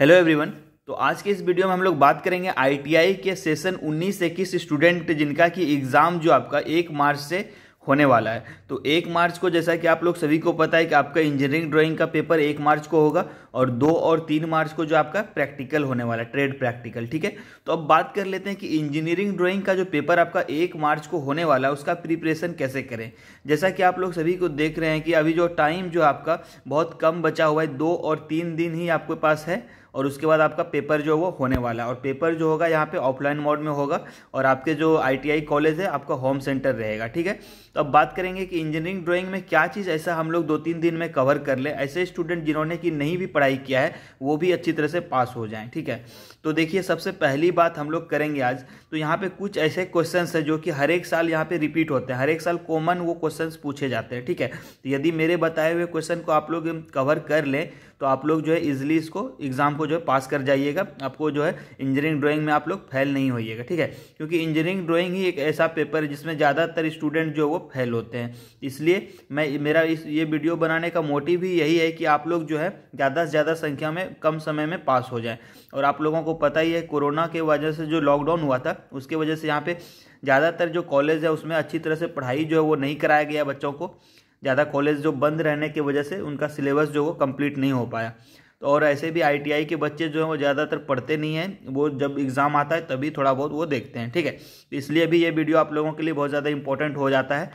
hello everyone तो आज के इस वीडियो में हम लोग बात करेंगे आईटीआई के सेशन 19 इक्कीस स्टूडेंट जिनका कि एग्ज़ाम जो आपका एक मार्च से होने वाला है तो एक मार्च को जैसा कि आप लोग सभी को पता है कि आपका इंजीनियरिंग ड्राइंग का पेपर एक मार्च को होगा और दो और तीन मार्च को जो आपका प्रैक्टिकल होने वाला है ट्रेड प्रैक्टिकल ठीक है तो अब बात कर लेते हैं कि इंजीनियरिंग ड्राइंग का जो पेपर आपका एक मार्च को होने वाला है उसका प्रिपरेशन कैसे करें जैसा कि आप लोग सभी को देख रहे हैं कि अभी जो टाइम जो आपका बहुत कम बचा हुआ है दो और तीन दिन ही आपके पास है और उसके बाद आपका पेपर जो है वो होने वाला है और पेपर जो होगा यहाँ पे ऑफलाइन मोड में होगा और आपके जो आई कॉलेज है आपका होम सेंटर रहेगा ठीक है तो अब बात करेंगे कि इंजीनियरिंग ड्राइंग में क्या चीज़ ऐसा हम लोग दो तीन दिन में कवर कर ले ऐसे स्टूडेंट जिन्होंने कि नहीं भी पढ़ाई किया है वो भी अच्छी तरह से पास हो जाएं ठीक है तो देखिए सबसे पहली बात हम लोग करेंगे आज तो यहाँ पे कुछ ऐसे क्वेश्चन है जो कि हर एक साल यहाँ पर रिपीट होते हैं हर एक साल कॉमन वो क्वेश्चन पूछे जाते हैं ठीक है तो यदि मेरे बताए हुए क्वेश्चन को आप लोग कवर कर लें तो आप लोग जो है इजिली इसको एग्जाम को जो है पास कर जाइएगा आपको जो है इंजीनियरिंग ड्राइंग में आप लोग फेल नहीं होइएगा ठीक है क्योंकि इंजीनियरिंग ड्राइंग ही एक ऐसा पेपर है जिसमें ज़्यादातर स्टूडेंट जो वो फेल होते हैं इसलिए मैं मेरा इस ये वीडियो बनाने का मोटिव भी यही है कि आप लोग जो है ज़्यादा से ज़्यादा संख्या में कम समय में पास हो जाएं और आप लोगों को पता ही है कोरोना के वजह से जो लॉकडाउन हुआ था उसके वजह से यहाँ पे ज़्यादातर जो कॉलेज है उसमें अच्छी तरह से पढ़ाई जो है वो नहीं कराया गया बच्चों को ज़्यादा कॉलेज जो बंद रहने की वजह से उनका सिलेबस जो वो कंप्लीट नहीं हो पाया तो और ऐसे भी आईटीआई के बच्चे जो हैं वो ज़्यादातर पढ़ते नहीं हैं वो जब एग्ज़ाम आता है तभी थोड़ा बहुत वो देखते हैं ठीक है इसलिए भी ये वीडियो आप लोगों के लिए बहुत ज़्यादा इंपॉर्टेंट हो जाता है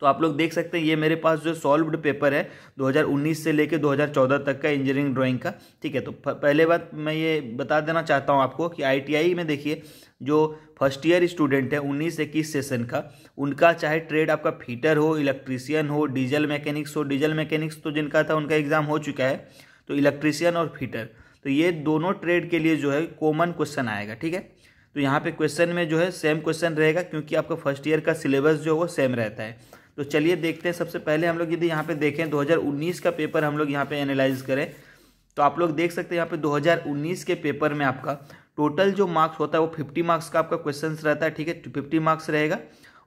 तो आप लोग देख सकते हैं ये मेरे पास जो सॉल्व्ड पेपर है 2019 से लेके 2014 तक का इंजीनियरिंग ड्राइंग का ठीक है तो पहले बात मैं ये बता देना चाहता हूँ आपको कि आईटीआई में देखिए जो फर्स्ट ईयर स्टूडेंट है उन्नीस इक्कीस सेशन का उनका चाहे ट्रेड आपका फीटर हो इलेक्ट्रीशियन हो डीजल मैकेनिक्स हो डीजल मैकेनिक्स तो जिनका था उनका एग्ज़ाम हो चुका है तो इलेक्ट्रीशियन और फिटर तो ये दोनों ट्रेड के लिए जो है कॉमन क्वेश्चन आएगा ठीक है तो यहाँ पे क्वेश्चन में जो है सेम क्वेश्चन रहेगा क्योंकि आपका फर्स्ट ईयर का सिलेबस जो है वो सेम रहता है तो चलिए देखते हैं सबसे पहले हम लोग यदि यहाँ पे देखें 2019 का पेपर हम लोग यहाँ पे एनालाइज करें तो आप लोग देख सकते हैं यहाँ पे 2019 के पेपर में आपका टोटल जो मार्क्स होता है वो फिफ्टी मार्क्स का आपका क्वेश्चन रहता है ठीक है फिफ्टी मार्क्स रहेगा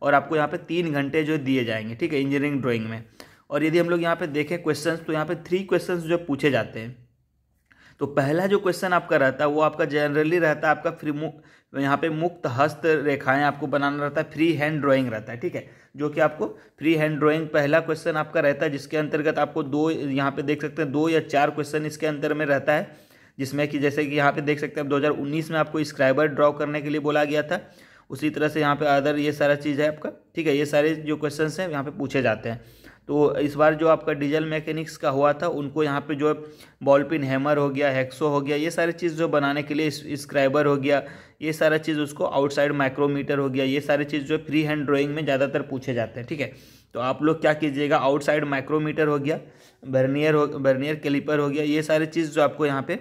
और आपको यहाँ पे तीन घंटे जो दिए जाएंगे ठीक है इंजीनियरिंग ड्राइंग में और यदि हम लोग यहाँ पे देखें क्वेश्चन तो यहाँ पे थ्री क्वेश्चन जो पूछे जाते हैं तो पहला जो क्वेश्चन आपका रहता है वो आपका जनरली रहता है आपका फ्री मुक्त यहाँ पे मुक्त हस्त रेखाएं आपको बनाना रहता है फ्री हैंड ड्राइंग रहता है ठीक है जो कि आपको फ्री हैंड ड्राइंग पहला क्वेश्चन आपका रहता है जिसके अंतर्गत आपको दो यहाँ पे देख सकते हैं दो या चार क्वेश्चन इसके अंतर में रहता है जिसमें कि जैसे कि यहाँ पे देख सकते हैं दो में आपको स्क्राइबर ड्रॉ करने के लिए बोला गया था उसी तरह से यहाँ पे अदर ये सारा चीज़ है आपका ठीक है ये सारे जो क्वेश्चन हैं यहाँ पे पूछे जाते हैं तो इस बार जो आपका डीजल मैकेनिक्स का हुआ था उनको यहाँ पे जो बॉल पिन हैमर हो गया हैक्सो हो गया ये सारी चीज़ जो बनाने के लिए स्क्राइबर हो गया ये सारा चीज़ उसको आउटसाइड माइक्रोमीटर हो गया ये सारी चीज़ जो फ्री हैंड ड्राइंग में ज़्यादातर पूछे जाते हैं ठीक है तो आप लोग क्या कीजिएगा आउटसाइड माइक्रोमीटर हो गया बर्नियर हो बर्नियर कैलिपर हो गया ये सारी चीज़ जो आपको यहाँ पर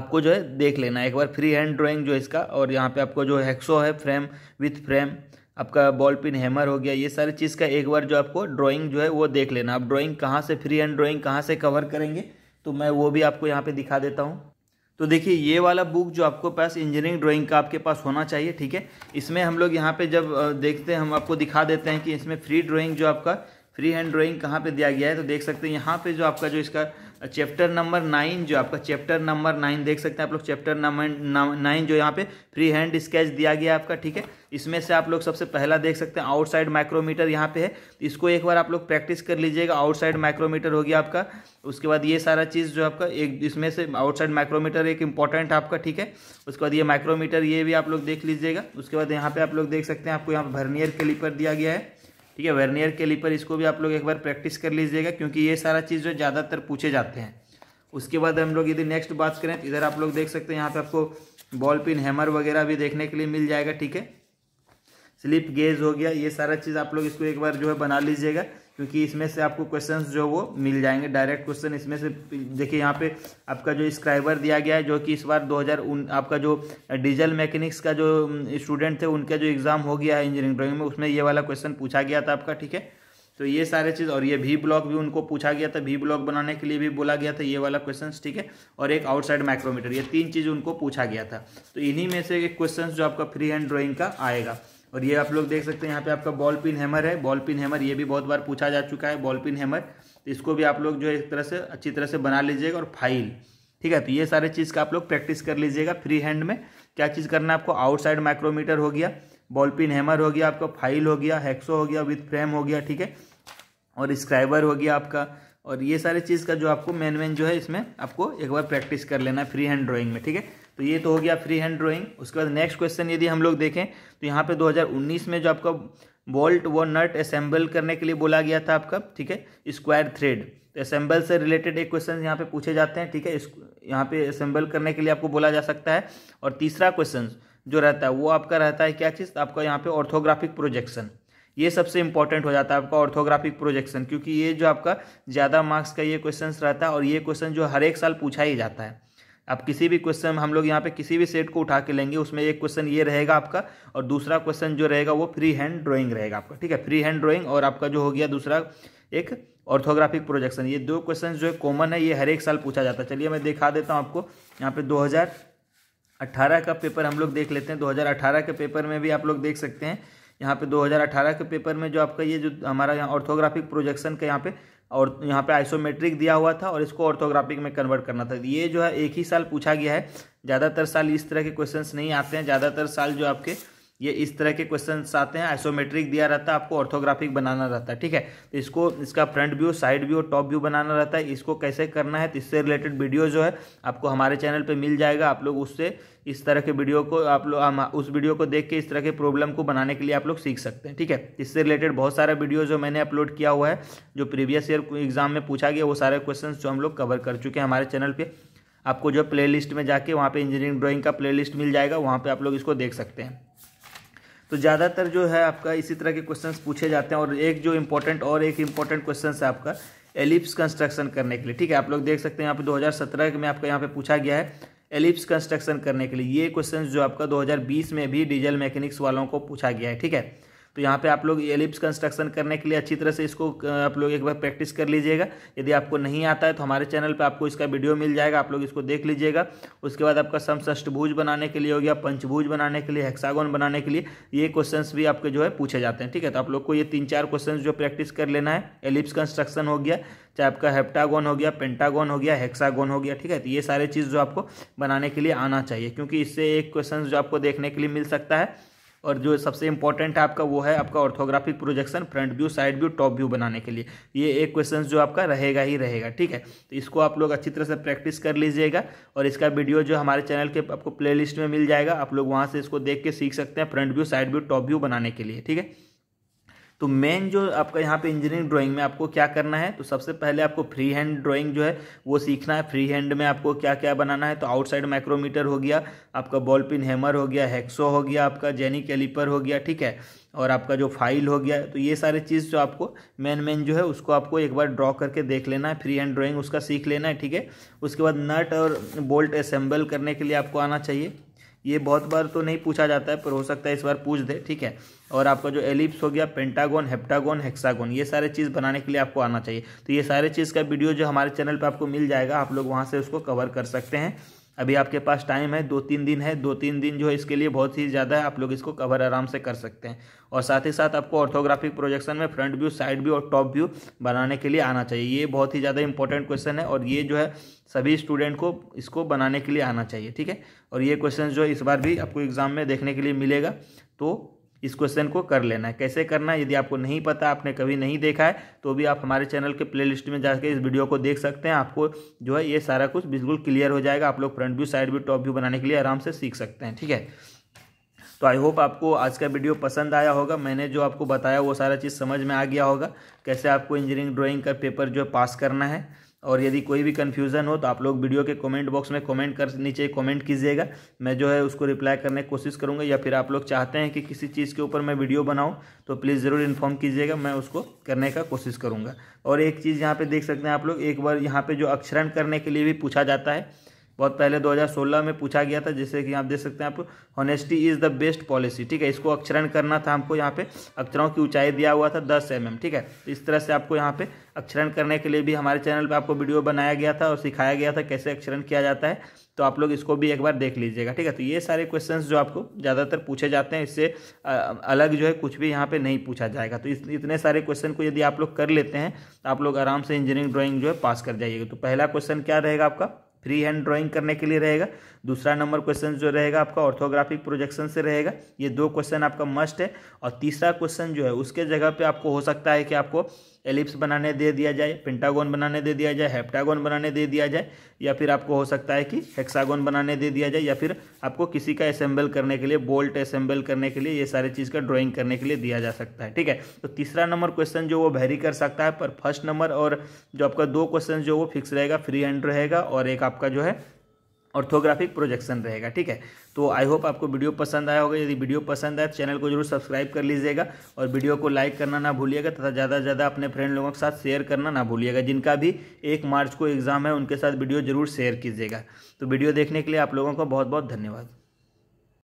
आपको जो है देख लेना एक बार फ्री हैंड ड्राइंग जो इसका और यहाँ पे आपको जो हैक्सो है फ्रेम विथ फ्रेम आपका बॉल पिन हैमर हो गया ये सारी चीज़ का एक बार जो आपको ड्राइंग जो है वो देख लेना आप ड्राइंग कहाँ से फ्री हैंड ड्राइंग कहाँ से कवर करेंगे तो मैं वो भी आपको यहाँ पे दिखा देता हूँ तो देखिए ये वाला बुक जो आपको पास इंजीनियरिंग ड्राइंग का आपके पास होना चाहिए ठीक है इसमें हम लोग यहाँ पर जब देखते हैं हम आपको दिखा देते हैं कि इसमें फ्री ड्राॅइंग जो आपका फ्री हैंड ड्राॅइंग कहाँ पर दिया गया है तो देख सकते हैं यहाँ पर जो आपका जो इसका चैप्टर नंबर नाइन जो आपका चैप्टर नंबर नाइन देख सकते हैं आप लोग चैप्टर नंबर नाइन जो यहाँ पे फ्री हैंड स्केच दिया गया है आपका ठीक है इसमें से आप लोग सबसे पहला देख सकते हैं आउटसाइड माइक्रोमीटर यहाँ पे है इसको एक बार आप लोग प्रैक्टिस कर लीजिएगा आउटसाइड माइक्रोमीटर हो गया आपका उसके बाद ये सारा चीज़ जो आपका एक इसमें से आउटसाइड माइक्रोमीटर एक इंपॉर्टेंट आपका ठीक है उसके बाद ये माइक्रोमीटर ये भी आप लोग देख लीजिएगा उसके बाद यहाँ पर आप लोग देख सकते हैं आपको यहाँ पर भर्नियर कैलिपर दिया गया है ठीक है वर्नियर कैलिपर इसको भी आप लोग एक बार प्रैक्टिस कर लीजिएगा क्योंकि ये सारा चीज़ जो ज़्यादातर पूछे जाते हैं उसके बाद हम लोग यदि नेक्स्ट बात करें तो इधर आप लोग देख सकते हैं यहाँ पे आपको बॉल पिन हैमर वगैरह भी देखने के लिए मिल जाएगा ठीक है स्लिप गेज हो गया ये सारा चीज़ आप लोग इसको एक बार जो है बना लीजिएगा क्योंकि इसमें से आपको क्वेश्चन जो वो मिल जाएंगे डायरेक्ट क्वेश्चन इसमें से देखिए यहाँ पे आपका जो स्क्राइबर दिया गया है जो कि इस बार 2000 आपका जो डीजल मैकेनिक्स का जो स्टूडेंट थे उनका जो एग्ज़ाम हो गया है इंजीनियरिंग ड्राइंग में उसमें ये वाला क्वेश्चन पूछा गया था आपका ठीक है तो ये सारे चीज़ और ये भी ब्लॉक भी उनको पूछा गया था भी ब्लॉक बनाने के लिए भी बोला गया था ये वाला क्वेश्चन ठीक है और एक आउटसाइड माइक्रोमीटर ये तीन चीज़ उनको पूछा गया था तो इन्हीं में से एक क्वेश्चन जो आपका फ्री हैंड ड्राइंग का आएगा और ये आप लोग देख सकते हैं यहाँ पे आपका बॉल पिन हैमर है बॉल पिन हैमर ये भी बहुत बार पूछा जा चुका है बॉल पिन हैमर तो इसको भी आप लोग जो है एक तरह से अच्छी तरह से बना लीजिएगा और फाइल ठीक है तो ये सारे चीज़ का आप लोग प्रैक्टिस कर लीजिएगा फ्री हैंड में क्या चीज़ करना है आपको आउटसाइड माइक्रोमीटर हो गया बॉल पिन हैमर हो गया आपका फाइल हो गया हैक्सो हो गया विथ फ्रेम हो गया ठीक है और स्क्राइबर हो गया आपका और ये सारे चीज़ का जो आपको मेन मेन जो है इसमें आपको एक बार प्रैक्टिस कर लेना है फ्री हैंड ड्रॉइंग में ठीक है तो ये तो हो गया फ्री हैंड ड्रॉइंग उसके बाद नेक्स्ट क्वेश्चन यदि हम लोग देखें तो यहाँ पे 2019 में जो आपका बोल्ट व नट असेंबल करने के लिए बोला गया था आपका ठीक है स्क्वायर थ्रेड तो असेंबल से रिलेटेड एक क्वेश्चन यहाँ पे पूछे जाते हैं ठीक है यहाँ पे असेंबल करने के लिए आपको बोला जा सकता है और तीसरा क्वेश्चन जो रहता है वो आपका रहता है क्या चीज़ आपका यहाँ पे ऑर्थोग्राफिक प्रोजेक्शन ये सबसे इंपॉर्टेंट हो जाता है आपका ऑर्थोग्राफिक प्रोजेक्शन क्योंकि ये जो आपका ज़्यादा मार्क्स का ये क्वेश्चन रहता है और ये क्वेश्चन जो हर एक साल पूछा ही जाता है आप किसी भी क्वेश्चन हम लोग यहाँ पे किसी भी सेट को उठा के लेंगे उसमें एक क्वेश्चन ये रहेगा आपका और दूसरा क्वेश्चन जो रहेगा वो फ्री हैंड ड्राइंग रहेगा आपका ठीक है फ्री हैंड ड्राइंग और आपका जो हो गया दूसरा एक ऑर्थोग्राफिक प्रोजेक्शन ये दो क्वेश्चन जो है कॉमन है ये हर एक साल पूछा जाता है चलिए मैं दिखा देता हूँ आपको यहाँ पे दो का पेपर हम लोग देख लेते हैं दो के पेपर में भी आप लोग देख सकते हैं यहाँ पे 2018 के पेपर में जो आपका ये जो हमारा यहाँ ऑर्थोग्राफिक प्रोजेक्शन का यहाँ पे और यहाँ पे आइसोमेट्रिक दिया हुआ था और इसको ऑर्थोग्राफिक में कन्वर्ट करना था ये जो है एक ही साल पूछा गया है ज़्यादातर साल इस तरह के क्वेश्चंस नहीं आते हैं ज़्यादातर साल जो आपके ये इस तरह के क्वेश्चन आते हैं आइसोमेट्रिक दिया रहता है आपको ऑर्थोग्राफिक बनाना रहता है ठीक है तो इसको इसका front view side view top view बनाना रहता है इसको कैसे करना है तो इससे रिलेटेड वीडियो जो है आपको हमारे चैनल पर मिल जाएगा आप लोग उससे इस तरह के वीडियो को आप लोग उस वीडियो को देख के इस तरह के प्रॉब्लम को बनाने के लिए आप लोग सीख सकते हैं ठीक है इससे रिलेटेड बहुत सारा वीडियो जो मैंने अपलोड किया हुआ है जो प्रीवियस ईयर एग्जाम में पूछा गया वो सारे क्वेश्चन जो हम लोग कवर कर चुके हैं हमारे चैनल पर आपको जो प्लेलिस्ट में जाके वहाँ पे इंजीनियरिंग ड्राइंग का प्लेलिस्ट मिल जाएगा वहाँ पे आप लोग इसको देख सकते हैं तो ज़्यादातर जो है आपका इसी तरह के क्वेश्चन पूछे जाते हैं और एक जो इम्पोर्टेंट और एक इम्पोर्टेंट क्वेश्चन है आपका एलिप्स कंस्ट्रक्शन करने के लिए ठीक है आप लोग देख सकते हैं यहाँ पे 2017 में आपका यहाँ पे पूछा गया है एलिप्स कंस्ट्रक्शन करने के लिए ये क्वेश्चन जो आपका 2020 में भी डीजल मैकेनिक्स वालों को पूछा गया है ठीक है तो यहाँ पे आप लोग एलिप्स कंस्ट्रक्शन करने के लिए अच्छी तरह से इसको आप लोग एक बार प्रैक्टिस कर लीजिएगा यदि आपको नहीं आता है तो हमारे चैनल पे आपको इसका वीडियो मिल जाएगा आप लोग इसको देख लीजिएगा उसके बाद आपका समष्टभुज बनाने के लिए हो गया पंचभुज बनाने के लिए हेक्सागोन बनाने के लिए ये क्वेश्चन भी आपके जो है पूछे जाते हैं ठीक है तो आप लोग को ये तीन चार क्वेश्चन जो प्रैक्टिस कर लेना है एलिप्स कंस्ट्रक्शन हो गया चाहे आपका हेप्टागोन हो गया पेंटागोन हो गया हेक्सागोन हो गया ठीक है तो ये सारे चीज़ जो आपको बनाने के लिए आना चाहिए क्योंकि इससे एक क्वेश्चन जो आपको देखने के लिए मिल सकता है और जो सबसे इंपॉर्टेंट है आपका वो है आपका orthographic projection front view side view top view बनाने के लिए ये एक क्वेश्चन जो आपका रहेगा ही रहेगा ठीक है तो इसको आप लोग अच्छी तरह से प्रैक्टिस कर लीजिएगा और इसका वीडियो जो हमारे चैनल के आपको प्लेलिस्ट में मिल जाएगा आप लोग वहाँ से इसको देख के सीख सकते हैं front view side view top view बनाने के लिए ठीक है तो मेन जो आपका यहाँ पे इंजीनियरिंग ड्राइंग में आपको क्या करना है तो सबसे पहले आपको फ्री हैंड ड्राइंग जो है वो सीखना है फ्री हैंड में आपको क्या क्या बनाना है तो आउटसाइड माइक्रोमीटर हो गया आपका बॉल पिन हैमर हो गया हैक्सो हो गया आपका जेनी कैलिपर हो गया ठीक है और आपका जो फाइल हो गया तो ये सारे चीज़ जो आपको मेन मेन जो है उसको आपको एक बार ड्रॉ करके देख लेना है फ्री हैंड ड्राइंग उसका सीख लेना है ठीक है उसके बाद नट और बोल्ट असेंबल करने के लिए आपको आना चाहिए ये बहुत बार तो नहीं पूछा जाता है पर हो सकता है इस बार पूछ दे ठीक है और आपका जो एलिप्स हो गया पेंटागोन हेप्टागोन हेक्सागोन ये सारे चीज़ बनाने के लिए आपको आना चाहिए तो ये सारे चीज़ का वीडियो जो हमारे चैनल पर आपको मिल जाएगा आप लोग वहाँ से उसको कवर कर सकते हैं अभी आपके पास टाइम है दो तीन दिन है दो तीन दिन जो है इसके लिए बहुत ही ज़्यादा है आप लोग इसको कवर आराम से कर सकते हैं और साथ ही साथ आपको ऑर्थोग्राफिक प्रोजेक्शन में फ्रंट व्यू साइड व्यू और टॉप व्यू बनाने के लिए आना चाहिए ये बहुत ही ज़्यादा इंपॉर्टेंट क्वेश्चन है और ये जो है सभी स्टूडेंट को इसको बनाने के लिए आना चाहिए ठीक है और ये क्वेश्चन जो है इस बार भी आपको एग्ज़ाम में देखने के लिए मिलेगा तो इस क्वेश्चन को कर लेना है कैसे करना है यदि आपको नहीं पता आपने कभी नहीं देखा है तो भी आप हमारे चैनल के प्लेलिस्ट में जाकर इस वीडियो को देख सकते हैं आपको जो है ये सारा कुछ बिल्कुल क्लियर हो जाएगा आप लोग front view side view top view बनाने के लिए आराम से सीख सकते हैं ठीक है तो आई होप आपको आज का वीडियो पसंद आया होगा मैंने जो आपको बताया वो सारा चीज़ समझ में आ गया होगा कैसे आपको इंजीनियरिंग ड्राइंग का पेपर जो है पास करना है और यदि कोई भी कन्फ्यूज़न हो तो आप लोग वीडियो के कमेंट बॉक्स में कमेंट कर नीचे कमेंट कीजिएगा मैं जो है उसको रिप्लाई करने की कोशिश करूँगा या फिर आप लोग चाहते हैं कि किसी चीज़ के ऊपर मैं वीडियो बनाऊँ तो प्लीज़ ज़रूर इन्फॉर्म कीजिएगा मैं उसको करने का कोशिश करूँगा और एक चीज़ यहाँ पर देख सकते हैं आप लोग एक बार यहाँ पर जो अक्षरण करने के लिए भी पूछा जाता है बहुत पहले 2016 में पूछा गया था जैसे कि आप देख सकते हैं आप honesty is the best policy ठीक है इसको अक्षरण करना था हमको यहाँ पे अक्षरों की ऊंचाई दिया हुआ था दस एम mm, ठीक है तो इस तरह से आपको यहाँ पे अक्षरण करने के लिए भी हमारे चैनल पर आपको वीडियो बनाया गया था और सिखाया गया था कैसे अक्षरण किया जाता है तो आप लोग इसको भी एक बार देख लीजिएगा ठीक है तो ये सारे क्वेश्चंस जो आपको ज़्यादातर पूछे जाते हैं इससे अलग जो है कुछ भी यहाँ पे नहीं पूछा जाएगा तो इतने सारे क्वेश्चन को यदि आप लोग कर लेते हैं तो आप लोग आराम से इंजीनियरिंग ड्राइंग जो है पास कर जाइएगा तो पहला क्वेश्चन क्या रहेगा आपका फ्री हैंड ड्राइंग करने के लिए रहेगा दूसरा नंबर क्वेश्चन जो रहेगा आपका ऑर्थोग्राफिक प्रोजेक्शन से रहेगा ये दो क्वेश्चन आपका मस्ट है और तीसरा क्वेश्चन जो है उसके जगह पे आपको हो सकता है कि आपको एलिप्स बनाने दे दिया जाए पिंटागोन बनाने दे दिया जाए हेप्टागोन बनाने दे दिया जाए या फिर आपको हो सकता है कि हेक्सागोन बनाने दे दिया जाए या फिर आपको किसी का असेंबल करने के लिए बोल्ट असेंबल करने के लिए ये सारे चीज़ का ड्राइंग करने के लिए दिया जा सकता है ठीक है तो तीसरा नंबर क्वेश्चन जो वो वेरी कर सकता है पर फर्स्ट नंबर और जो आपका दो क्वेश्चन जो वो फिक्स रहेगा फ्री हैंड रहेगा और एक आपका जो है ऑर्थोग्राफिक प्रोजेक्शन रहेगा ठीक है तो आई होप आपको वीडियो पसंद आया होगा यदि वीडियो पसंद आए तो चैनल को जरूर सब्सक्राइब कर लीजिएगा और वीडियो को लाइक करना ना भूलिएगा तथा ज़्यादा से ज़्यादा अपने फ्रेंड लोगों के साथ शेयर करना ना भूलिएगा जिनका भी एक मार्च को एग्ज़ाम है उनके साथ वीडियो जरूर शेयर कीजिएगा तो वीडियो देखने के लिए आप लोगों का बहुत बहुत धन्यवाद